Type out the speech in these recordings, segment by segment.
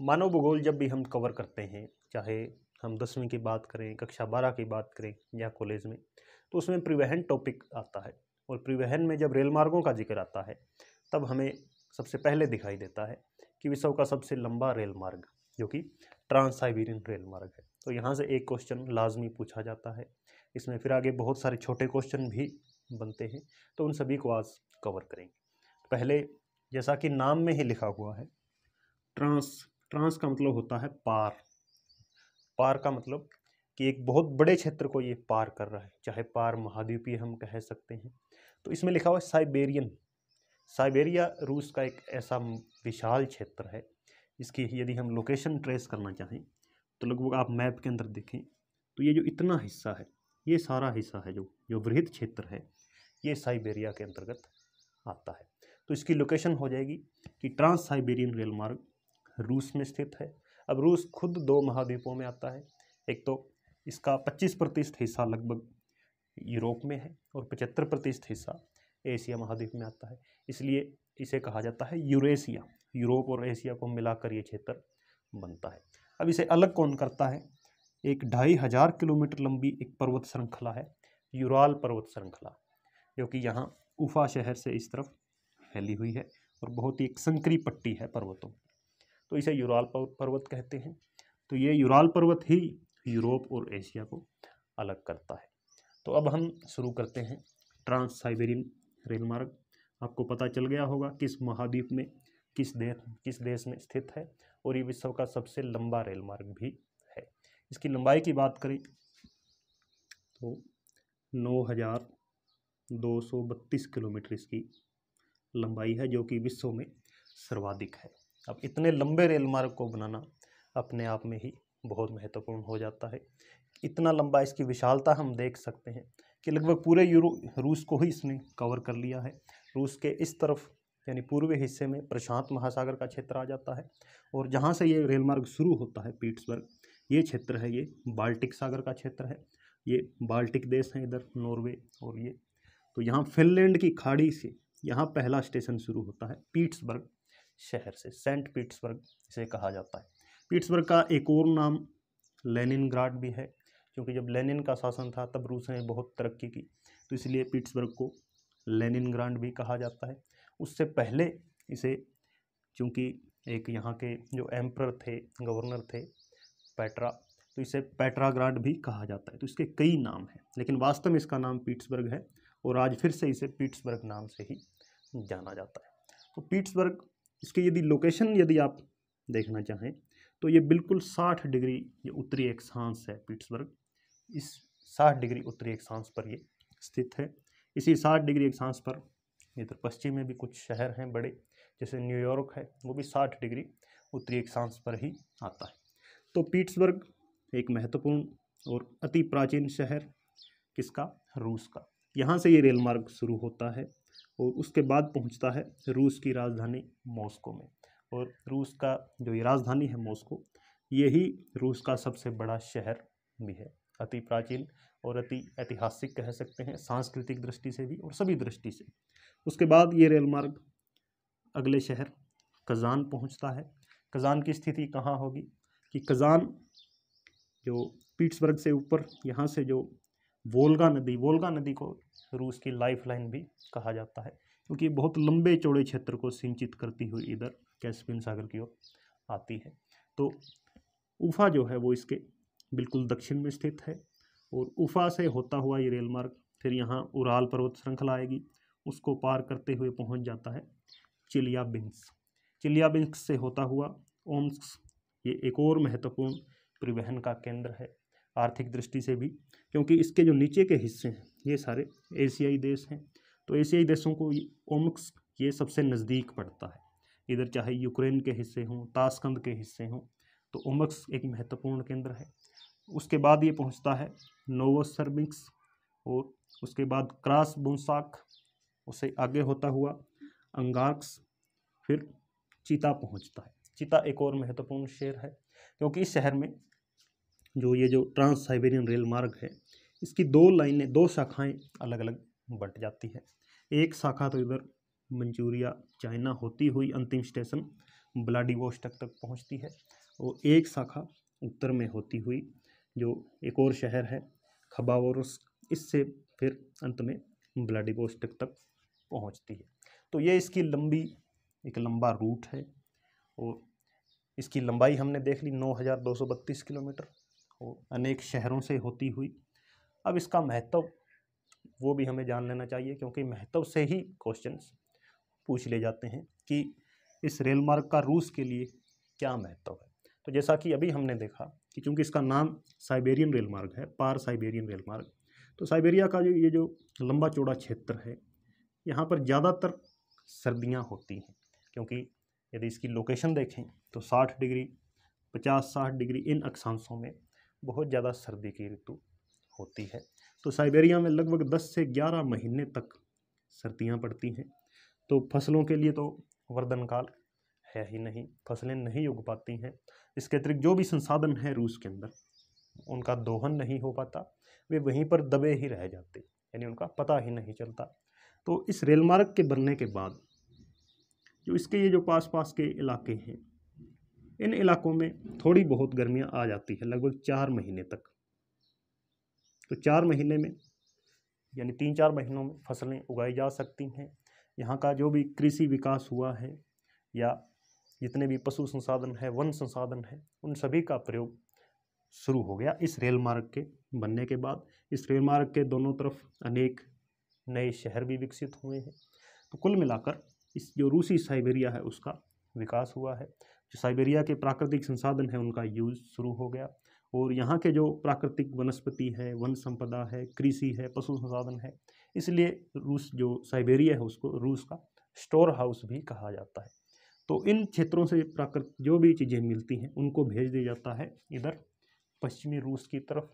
मानव भूगोल जब भी हम कवर करते हैं चाहे हम दसवीं की बात करें कक्षा बारह की बात करें या कॉलेज में तो उसमें परिवहन टॉपिक आता है और परिवहन में जब रेल मार्गों का जिक्र आता है तब हमें सबसे पहले दिखाई देता है कि विश्व का सबसे लंबा रेल मार्ग जो कि ट्रांस साइबेरियन रेल मार्ग है तो यहाँ से एक क्वेश्चन लाजमी पूछा जाता है इसमें फिर आगे बहुत सारे छोटे क्वेश्चन भी बनते हैं तो उन सभी को आज कवर करेंगे पहले जैसा कि नाम में ही लिखा हुआ है ट्रांस ट्रांस का मतलब होता है पार पार का मतलब कि एक बहुत बड़े क्षेत्र को ये पार कर रहा है चाहे पार महाद्वीपीय हम कह सकते हैं तो इसमें लिखा हुआ है साइबेरियन साइबेरिया रूस का एक ऐसा विशाल क्षेत्र है इसकी यदि हम लोकेशन ट्रेस करना चाहें तो लगभग आप मैप के अंदर देखें तो ये जो इतना हिस्सा है ये सारा हिस्सा है जो जो वृहद क्षेत्र है ये साइबेरिया के अंतर्गत आता है तो इसकी लोकेशन हो जाएगी कि ट्रांस साइबेरियन रेल मार्ग रूस में स्थित है अब रूस खुद दो महाद्वीपों में आता है एक तो इसका 25 प्रतिशत हिस्सा लगभग यूरोप में है और 75 प्रतिशत हिस्सा एशिया महाद्वीप में आता है इसलिए इसे कहा जाता है यूरेशिया यूरोप और एशिया को मिलाकर ये क्षेत्र बनता है अब इसे अलग कौन करता है एक ढाई हज़ार किलोमीटर लंबी एक पर्वत श्रृंखला है यूराल पर्वत श्रृंखला जो कि यहाँ उफा शहर से इस तरफ फैली हुई है और बहुत ही एक संकरी पट्टी है पर्वतों तो इसे यूराल पर्वत कहते हैं तो ये यूराल पर्वत ही यूरोप और एशिया को अलग करता है तो अब हम शुरू करते हैं ट्रांस साइबेरियन रेल मार्ग आपको पता चल गया होगा किस महाद्वीप में किस देश किस देश में स्थित है और ये विश्व का सबसे लंबा रेल मार्ग भी है इसकी लंबाई की बात करें तो नौ हज़ार दो सौ बत्तीस किलोमीटर इसकी लंबाई है जो कि विश्व में सर्वाधिक है अब इतने लंबे रेल मार्ग को बनाना अपने आप में ही बहुत महत्वपूर्ण हो जाता है इतना लंबा इसकी विशालता हम देख सकते हैं कि लगभग पूरे यूरो रूस को ही इसने कवर कर लिया है रूस के इस तरफ यानी पूर्वी हिस्से में प्रशांत महासागर का क्षेत्र आ जाता है और जहाँ से ये रेल मार्ग शुरू होता है पीट्सबर्ग ये क्षेत्र है ये बाल्टिक सागर का क्षेत्र है ये बाल्टिक देश हैं इधर नॉर्वे और ये तो यहाँ फिनलैंड की खाड़ी से यहाँ पहला स्टेशन शुरू होता है पीट्सबर्ग शहर से सेंट पीट्सबर्ग इसे कहा जाता है पीट्सबर्ग का एक और नाम लेनिन भी है क्योंकि जब लेनिन का शासन था तब रूस ने बहुत तरक्की की तो इसलिए पीट्सबर्ग को लेनिन भी कहा जाता है उससे पहले इसे चूँकि एक यहाँ के जो एम्प्रर थे गवर्नर थे पैट्रा तो इसे पैट्राग्राड भी कहा जाता है तो इसके कई नाम हैं लेकिन वास्तव में इसका नाम पीट्सबर्ग है और आज फिर से इसे पीट्सबर्ग नाम से ही जाना जाता है तो पीट्सबर्ग इसकी यदि लोकेशन यदि आप देखना चाहें तो ये बिल्कुल साठ डिग्री ये उत्तरी अक्षांश है पीट्सबर्ग इस साठ डिग्री उत्तरी अक्षांश पर ये स्थित है इसी साठ डिग्री अक्षांश पर इधर पश्चिम में भी कुछ शहर हैं बड़े जैसे न्यूयॉर्क है वो भी साठ डिग्री उत्तरी अक्षांश पर ही आता है तो पीट्सबर्ग एक महत्वपूर्ण और अति प्राचीन शहर किसका रूस का यहाँ से ये रेल मार्ग शुरू होता है और उसके बाद पहुंचता है रूस की राजधानी मॉस्को में और रूस का जो ये राजधानी है मॉस्को यही रूस का सबसे बड़ा शहर भी है अति प्राचीन और अति ऐतिहासिक कह सकते हैं सांस्कृतिक दृष्टि से भी और सभी दृष्टि से उसके बाद ये रेल मार्ग अगले शहर कज़ान पहुंचता है कज़ान की स्थिति कहाँ होगी कि कज़ान जो पीट्सबर्ग से ऊपर यहाँ से जो वोल्गा नदी वोल्गा नदी को रूस की लाइफलाइन भी कहा जाता है क्योंकि बहुत लंबे चौड़े क्षेत्र को सिंचित करती हुई इधर कैस्पियन सागर की ओर आती है तो उफा जो है वो इसके बिल्कुल दक्षिण में स्थित है और उफा से होता हुआ ये रेल मार्ग फिर यहाँ उराल पर्वत श्रृंखला आएगी उसको पार करते हुए पहुँच जाता है चिलिया चिलियाबिंक्स से होता हुआ ओम्स ये एक और महत्वपूर्ण परिवहन का केंद्र है आर्थिक दृष्टि से भी क्योंकि इसके जो नीचे के हिस्से हैं ये सारे एशियाई देश हैं तो एशियाई देशों को ओमक्स ये सबसे नज़दीक पड़ता है इधर चाहे यूक्रेन के हिस्से हों ताशकंद के हिस्से हों तो ओमक्स एक महत्वपूर्ण केंद्र है उसके बाद ये पहुंचता है नोवोसर्बिक्स और उसके बाद क्रास बोसाक उसे आगे होता हुआ अंगार्क्स फिर चीता पहुंचता है चीता एक और महत्वपूर्ण शहर है क्योंकि इस शहर में जो ये जो ट्रांस साइबेरियन रेल मार्ग है इसकी दो लाइनें दो शाखाएं अलग अलग बट जाती है एक शाखा तो इधर मंचूरिया चाइना होती हुई अंतिम स्टेशन ब्लाडिवोस्टक तक पहुंचती है और एक शाखा उत्तर में होती हुई जो एक और शहर है खबावरस इससे फिर अंत में ब्लाडिवोस्टक तक पहुंचती है तो ये इसकी लंबी एक लंबा रूट है और इसकी लंबाई हमने देख ली नौ हज़ार दो सौ बत्तीस किलोमीटर अनेक शहरों से होती हुई अब इसका महत्व वो भी हमें जान लेना चाहिए क्योंकि महत्व से ही क्वेश्चंस पूछ ले जाते हैं कि इस रेल मार्ग का रूस के लिए क्या महत्व है तो जैसा कि अभी हमने देखा कि चूँकि इसका नाम साइबेरियन रेल मार्ग है पार साइबेरियन रेल मार्ग तो साइबेरिया का जो ये जो लंबा चौड़ा क्षेत्र है यहाँ पर ज़्यादातर सर्दियाँ होती हैं क्योंकि यदि इसकी लोकेशन देखें तो 60 डिग्री 50-60 डिग्री इन अक्षांशों में बहुत ज़्यादा सर्दी की ऋतु होती है तो साइबेरिया में लगभग 10 से 11 महीने तक सर्दियाँ पड़ती हैं तो फसलों के लिए तो वर्धन काल है ही नहीं फसलें नहीं उग पाती हैं इसके अतिरिक्त जो भी संसाधन है रूस के अंदर उनका दोहन नहीं हो पाता वे वहीं पर दबे ही रह जाते यानी उनका पता ही नहीं चलता तो इस रेल मार्ग के बनने के बाद जो इसके ये जो पास पास के इलाके हैं इन इलाकों में थोड़ी बहुत गर्मियाँ आ जाती है लगभग चार महीने तक तो चार महीने में यानी तीन चार महीनों में फसलें उगाई जा सकती हैं यहाँ का जो भी कृषि विकास हुआ है या जितने भी पशु संसाधन है वन संसाधन है उन सभी का प्रयोग शुरू हो गया इस रेल मार्ग के बनने के बाद इस रेल मार्ग के दोनों तरफ अनेक नए शहर भी विकसित हुए हैं तो कुल मिलाकर इस जो रूसी साइबेरिया है उसका विकास हुआ है जो साइबेरिया के प्राकृतिक संसाधन है उनका यूज़ शुरू हो गया और यहाँ के जो प्राकृतिक वनस्पति है वन संपदा है कृषि है पशु संसाधन है इसलिए रूस जो साइबेरिया है उसको रूस का स्टोर हाउस भी कहा जाता है तो इन क्षेत्रों से प्राकृत जो भी चीज़ें मिलती हैं उनको भेज दिया जाता है इधर पश्चिमी रूस की तरफ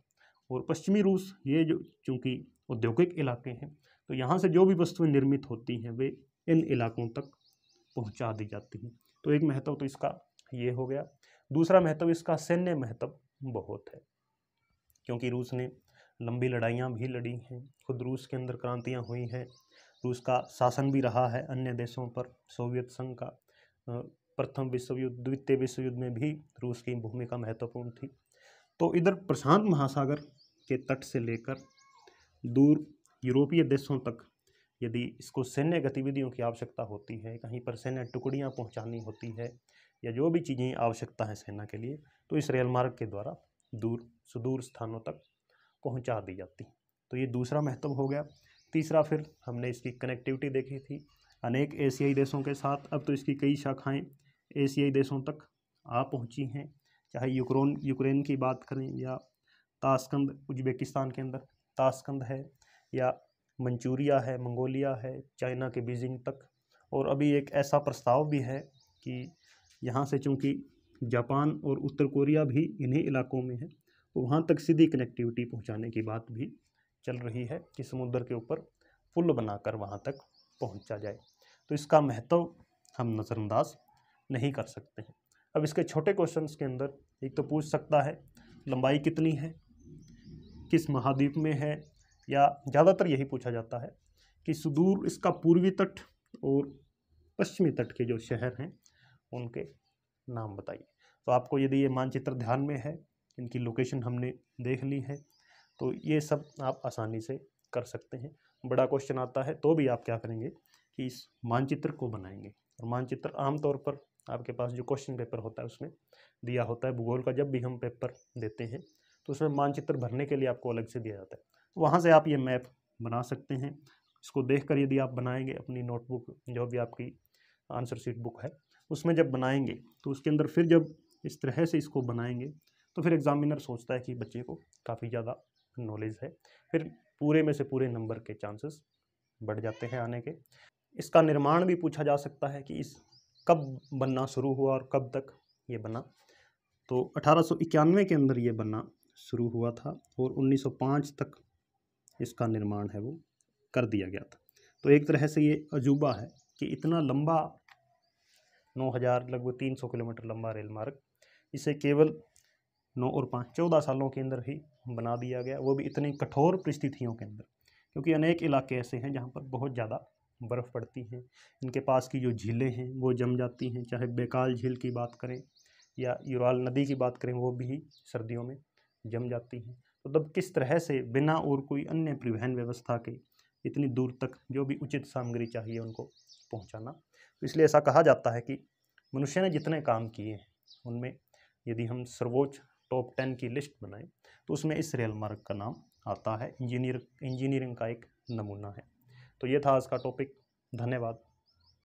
और पश्चिमी रूस ये जो चूँकि औद्योगिक इलाके हैं तो यहाँ से जो भी वस्तुएं निर्मित होती हैं वे इन इलाकों तक पहुंचा दी जाती है तो एक महत्व तो इसका ये हो गया दूसरा महत्व इसका सैन्य महत्व बहुत है क्योंकि रूस ने लंबी लड़ाइयाँ भी लड़ी हैं खुद रूस के अंदर क्रांतियाँ हुई हैं रूस का शासन भी रहा है अन्य देशों पर सोवियत संघ का प्रथम विश्व युद्ध द्वितीय विश्व युद्ध में भी रूस की भूमिका महत्वपूर्ण थी तो इधर प्रशांत महासागर के तट से लेकर दूर यूरोपीय देशों तक यदि इसको सैन्य गतिविधियों की आवश्यकता होती है कहीं पर सैन्य टुकड़ियाँ पहुँचानी होती है या जो भी चीज़ें आवश्यकता है सेना के लिए तो इस रेल मार्ग के द्वारा दूर सुदूर स्थानों तक पहुँचा दी जाती तो ये दूसरा महत्व हो गया तीसरा फिर हमने इसकी कनेक्टिविटी देखी थी अनेक एशियाई देशों के साथ अब तो इसकी कई शाखाएं एशियाई देशों तक आ पहुंची हैं चाहे यूक्रेन यूक्रेन की बात करें या ताशकंद उज्बेकिस्तान के अंदर ताशकंद है या मंचूरिया है मंगोलिया है चाइना के बीजिंग तक और अभी एक ऐसा प्रस्ताव भी है कि यहाँ से चूँकि जापान और उत्तर कोरिया भी इन्हीं इलाकों में है तो वहाँ तक सीधी कनेक्टिविटी पहुँचाने की बात भी चल रही है कि समुद्र के ऊपर पुल बनाकर वहाँ तक पहुँचा जाए तो इसका महत्व हम नज़रअंदाज नहीं कर सकते हैं अब इसके छोटे क्वेश्चन के अंदर एक तो पूछ सकता है लंबाई कितनी है किस महाद्वीप में है या ज़्यादातर यही पूछा जाता है कि सुदूर इसका पूर्वी तट और पश्चिमी तट के जो शहर हैं उनके नाम बताइए तो आपको यदि ये मानचित्र ध्यान में है इनकी लोकेशन हमने देख ली है तो ये सब आप आसानी से कर सकते हैं बड़ा क्वेश्चन आता है तो भी आप क्या करेंगे कि इस मानचित्र को बनाएंगे और मानचित्र आमतौर पर आपके पास जो क्वेश्चन पेपर होता है उसमें दिया होता है भूगोल का जब भी हम पेपर देते हैं तो उसमें मानचित्र भरने के लिए आपको अलग से दिया जाता है वहाँ से आप ये मैप बना सकते हैं इसको देख कर यदि आप बनाएंगे अपनी नोटबुक जो भी आपकी आंसर शीट बुक है उसमें जब बनाएंगे तो उसके अंदर फिर जब इस तरह से इसको बनाएंगे तो फिर एग्ज़ामिनर सोचता है कि बच्चे को काफ़ी ज़्यादा नॉलेज है फिर पूरे में से पूरे नंबर के चांसेस बढ़ जाते हैं आने के इसका निर्माण भी पूछा जा सकता है कि इस कब बनना शुरू हुआ और कब तक ये बना तो अठारह के अंदर ये बनना शुरू हुआ था और 1905 तक इसका निर्माण है वो कर दिया गया था तो एक तरह से ये अजूबा है कि इतना लंबा 9000 लगभग 300 किलोमीटर लंबा रेल मार्ग इसे केवल नौ और पाँच चौदह सालों के अंदर ही बना दिया गया वो भी इतनी कठोर परिस्थितियों के अंदर क्योंकि अनेक इलाके ऐसे हैं जहाँ पर बहुत ज़्यादा बर्फ़ पड़ती है इनके पास की जो झीलें हैं वो जम जाती हैं चाहे बेकाल झील की बात करें या यूराल नदी की बात करें वो भी सर्दियों में जम जाती हैं मतलब किस तरह से बिना और कोई अन्य परिवहन व्यवस्था के इतनी दूर तक जो भी उचित सामग्री चाहिए उनको पहुंचाना तो इसलिए ऐसा कहा जाता है कि मनुष्य ने जितने काम किए हैं उनमें यदि हम सर्वोच्च टॉप टेन की लिस्ट बनाएं तो उसमें इस रेल मार्ग का नाम आता है इंजीनियर इंजीनियरिंग का एक नमूना है तो ये था आज का टॉपिक धन्यवाद